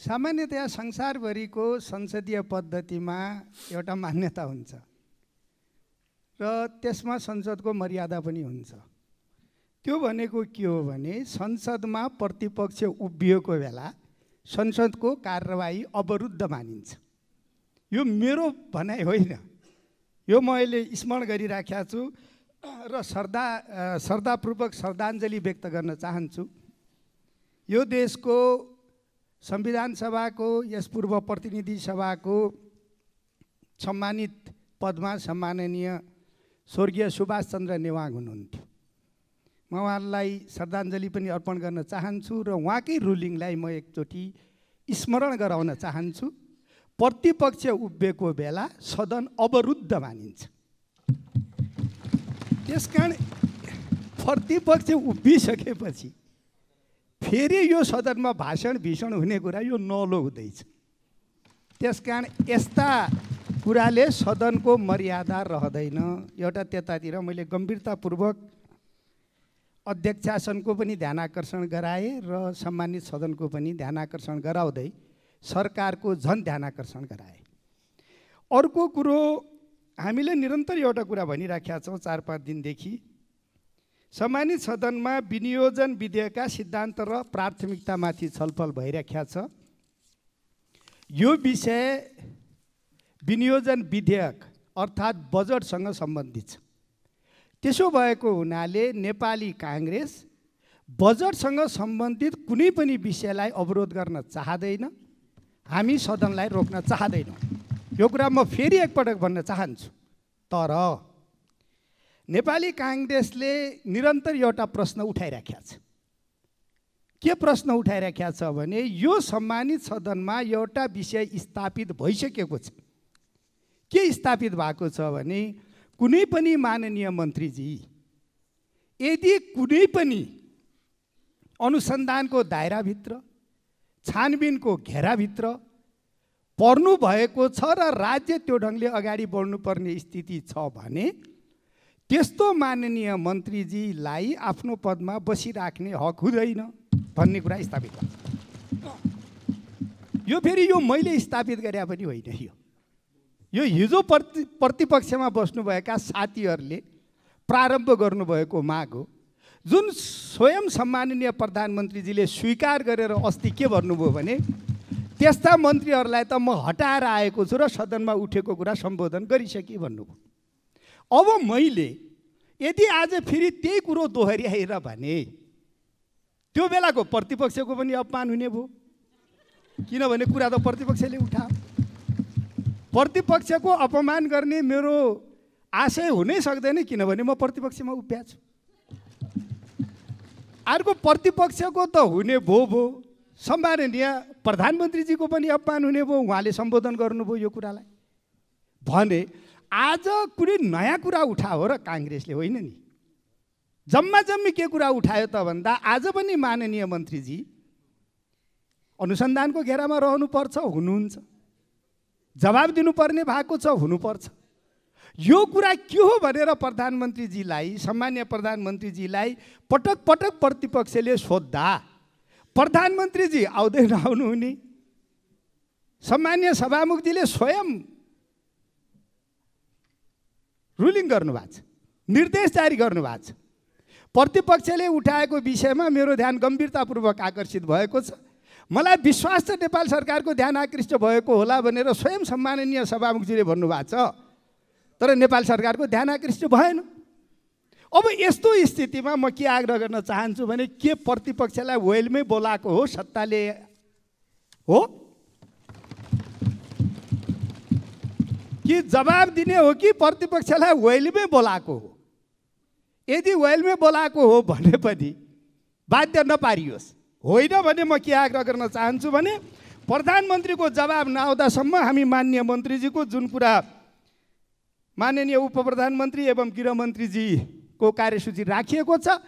सामान्यतया संसारभरिको संसदीय पद्धतिमा एउटा मान्यता हुन्छ र त्यसमा संसदको मर्यादा पनि हुन्छ त्यो भनेको के हो भने संसदमा प्रतिपक्ष उभिएको बेला संसदको कारवाही अवरुद्ध मानिन्छ यो मेरो भनाइ होइन यो म अहिले स्मरण गरिराखेका छु र श्रद्धा श्रद्धापूर्वक श्रद्धाञ्जली व्यक्त गर्न चाहन्छु यो देशको संविधान सभाको यस पूर्व प्रतिनिधि सभाको सम्मानित पदमा सम्माननीय स्वर्गीय सुभाषचन्द्र नेवाङ हुनुहुन्थ्यो म उहाँलाई श्रद्धाञ्जली पनि अर्पण गर्न चाहन्छु र उहाँकै रुलिङलाई म एकचोटि स्मरण गराउन चाहन्छु प्रतिपक्ष उभिएको बेला सदन अवरुद्ध मानिन्छ त्यस कारण प्रतिपक्ष उभिसकेपछि फेरि यो सदनमा भाषण भीषण हुने कुरा यो नलो हुँदैछ त्यस कारण यस्ता कुराले सदनको मर्यादा रहँदैन एउटा त्यतातिर मैले गम्भीरतापूर्वक अध्यक्षासनको पनि ध्यान आकर्षण गराएँ र सम्मानित सदनको पनि ध्यान आकर्षण गराउँदै सरकारको झन् ध्यान आकर्षण गराएँ अर्को कुरो हामीले निरन्तर एउटा कुरा भनिराखेका छौँ चार पाँच दिनदेखि सम्मानित सदनमा विनियोजन विधेयकका सिद्धान्त र प्राथमिकतामाथि छलफल भइरहेको छ यो विषय विनियोजन विधेयक अर्थात् बजेटसँग सम्बन्धित छ त्यसो भएको हुनाले नेपाली काङ्ग्रेस बजेटसँग सम्बन्धित कुनै पनि विषयलाई अवरोध गर्न चाहँदैन हामी सदनलाई रोक्न चाहँदैनौँ यो कुरा म फेरि एकपटक भन्न चाहन्छु तर नेपाली काङ्ग्रेसले निरन्तर एउटा प्रश्न उठाइराखेका छ के प्रश्न उठाइराखेका छ भने यो सम्मानित सदनमा एउटा विषय स्थापित भइसकेको छ के स्थापित भएको छ भने कुनै पनि माननीय मन्त्रीजी यदि कुनै पनि अनुसन्धानको दायराभित्र छानबिनको घेराभित्र पर्नुभएको छ र राज्य त्यो ढङ्गले अगाडि बढ्नुपर्ने स्थिति छ भने त्यस्तो माननीय मन्त्रीजीलाई आफ्नो पदमा बसिराख्ने हक हुँदैन भन्ने कुरा स्थापित गर्छ यो फेरि यो मैले स्थापित गरे पनि होइन यो यो हिजो प्रति प्रतिपक्षमा बस्नुभएका साथीहरूले प्रारम्भ गर्नुभएको माग हो जुन स्वयं सम्माननीय प्रधानमन्त्रीजीले स्वीकार गरेर अस्ति के भन्नुभयो भने त्यस्ता मन्त्रीहरूलाई त म हटाएर आएको छु र सदनमा उठेको कुरा सम्बोधन गरिसकेँ भन्नुभयो अब मैले यदि आज फेरि त्यही कुरो दोहोऱ्याएर भने त्यो बेलाको प्रतिपक्षको पनि अपमान हुने भयो किनभने कुरा त प्रतिपक्षले उठा प्रतिपक्षको अपमान गर्ने मेरो आशय हुनै सक्दैन किनभने म प्रतिपक्षमा उभ्या छु अर्को प्रतिपक्षको त हुने भो भो सम्माननीय प्रधानमन्त्रीजीको पनि अपमान हुने भयो उहाँले सम्बोधन गर्नुभयो यो कुरालाई भने आज कुनै नयाँ कुरा उठाओ र काङ्ग्रेसले होइन नि जम्मा जम्मी के कुरा उठायो त भन्दा आज पनि माननीय मन्त्रीजी अनुसन्धानको घेरामा रहनुपर्छ हुनुहुन्छ जवाब दिनुपर्ने भएको छ हुनुपर्छ यो कुरा के हो भनेर प्रधानमन्त्रीजीलाई सामान्य प्रधानमन्त्रीजीलाई पटक पटक प्रतिपक्षले सोद्धा प्रधानमन्त्रीजी आउँदै नआउनुहुने सामान्य सभामुखजीले स्वयं रुलिङ गर्नुभएको छ निर्देश जारी गर्नुभएको छ प्रतिपक्षले उठाएको विषयमा मेरो ध्यान गम्भीरतापूर्वक आकर्षित भएको छ मलाई विश्वास त नेपाल सरकारको ध्यान आकृष्ट भएको होला भनेर स्वयं सम्माननीय सभामुखजीले भन्नुभएको छ तर नेपाल सरकारको ध्यान आकृष्ट भएन अब यस्तो स्थितिमा म के आग्रह गर्न चाहन्छु भने के प्रतिपक्षलाई वेलमै बोलाएको हो सत्ताले हो कि जवाब दिने हो कि प्रतिपक्षलाई वेलमै बोलाएको हो यदि वेलमै बोलाएको हो भने पनि बाध्य नपारियोस् होइन भने म के आग्रह गर्न चाहन्छु भने प्रधानमन्त्रीको जवाब नआउँदासम्म हामी माननीय मन्त्रीजीको जुन कुरा माननीय उप प्रधानमन्त्री एवं गृहमन्त्रीजीको कार्यसूची राखिएको छ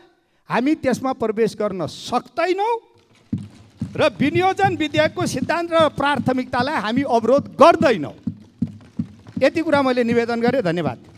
हामी त्यसमा प्रवेश गर्न सक्दैनौँ र विनियोजन विधेयकको सिद्धान्त र प्राथमिकतालाई हामी अवरोध गर्दैनौँ यति कुरा मैले निवेदन गरेँ धन्यवाद